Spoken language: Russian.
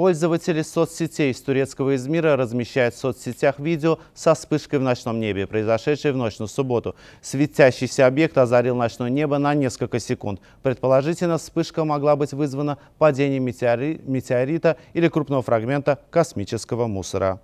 Пользователи соцсетей из турецкого Измира размещают в соцсетях видео со вспышкой в ночном небе, произошедшей в ночь на субботу. Светящийся объект озарил ночное небо на несколько секунд. Предположительно, вспышка могла быть вызвана падением метеори... метеорита или крупного фрагмента космического мусора.